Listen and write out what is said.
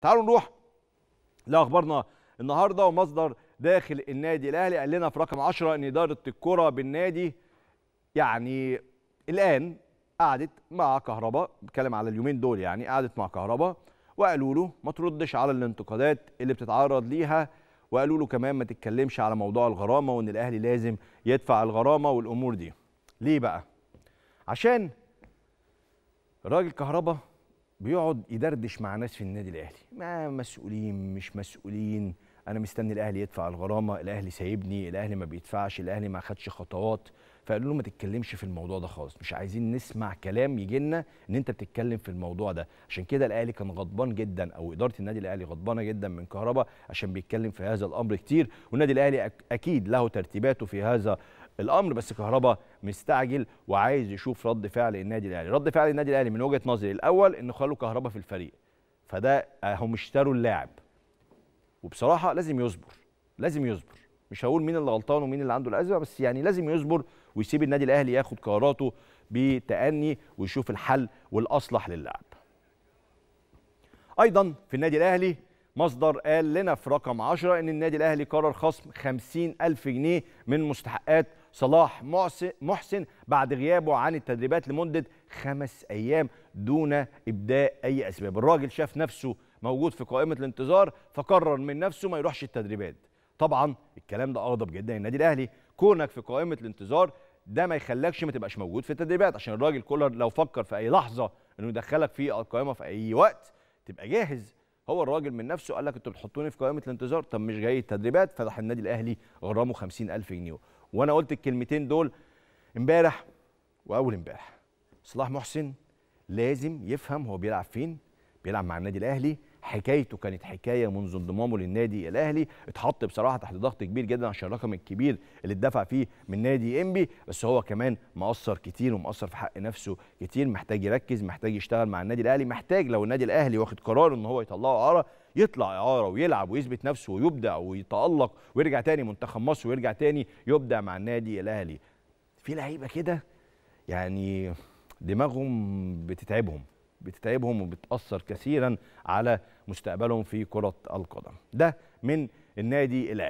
تعالوا نروح لاخبارنا النهارده ومصدر داخل النادي الاهلي قال لنا في رقم 10 ان اداره الكره بالنادي يعني الان قعدت مع كهرباء بتكلم على اليومين دول يعني قعدت مع كهرباء وقالوا له ما تردش على الانتقادات اللي بتتعرض ليها وقالوا له كمان ما تتكلمش على موضوع الغرامه وان الاهلي لازم يدفع الغرامه والامور دي ليه بقى عشان راجل كهرباء بيقعد يدردش مع ناس في النادي الاهلي ما مسؤولين مش مسؤولين انا مستني الاهلي يدفع الغرامه الاهلي سايبني الاهلي ما بيدفعش الاهلي ما خدش خطوات فقالوا له ما تتكلمش في الموضوع ده خالص مش عايزين نسمع كلام يجي لنا ان انت بتتكلم في الموضوع ده عشان كده الاهلي كان غضبان جدا او اداره النادي الاهلي غضبانه جدا من كهربا عشان بيتكلم في هذا الامر كتير والنادي الاهلي اكيد له ترتيباته في هذا الامر بس كهربا مستعجل وعايز يشوف رد فعل النادي الاهلي رد فعل النادي الاهلي من وجهه نظري الاول انه خلوا كهربا في الفريق فده هم اشتروا اللاعب وبصراحه لازم يصبر لازم يصبر مش هقول مين اللي غلطان ومين اللي عنده الازمه بس يعني لازم يصبر ويسيب النادي الاهلي ياخد قراراته بتأني ويشوف الحل والاصلح للاعب ايضا في النادي الاهلي مصدر قال لنا في رقم 10 ان النادي الاهلي قرر خصم 50 الف جنيه من مستحقات صلاح محسن بعد غيابه عن التدريبات لمدة خمس أيام دون إبداء أي أسباب الراجل شاف نفسه موجود في قائمة الانتظار فقرر من نفسه ما يروحش التدريبات طبعا الكلام ده أغضب جدا النادي الأهلي كونك في قائمة الانتظار ده ما يخلكش ما تبقاش موجود في التدريبات عشان الراجل كولر لو فكر في أي لحظة انه يدخلك في القائمه في اي وقت تبقى جاهز هو الراجل من نفسه قال لك انتوا بتحطوني في قائمه الانتظار طب مش جاي التدريبات فراح النادي الاهلي غرامه 50000 جنيه وانا قلت الكلمتين دول امبارح واول امبارح صلاح محسن لازم يفهم هو بيلعب فين بيلعب مع النادي الاهلي حكايته كانت حكايه منذ انضمامه للنادي الاهلي اتحط بصراحه تحت ضغط كبير جدا عشان الرقم الكبير اللي اتدفع فيه من نادي انبي بس هو كمان مقصر كتير ومقصر في حق نفسه كتير محتاج يركز محتاج يشتغل مع النادي الاهلي محتاج لو النادي الاهلي واخد قرار ان هو يطلعه اعاره يطلع اعاره ويلعب ويثبت نفسه ويبدع ويتالق ويرجع تاني منتخب مصر ويرجع تاني يبدع مع النادي الاهلي في لعيبه كده يعني دماغهم بتتعبهم بتتعبهم وبتأثر كثيرا على مستقبلهم في كرة القدم ده من النادي الأهلي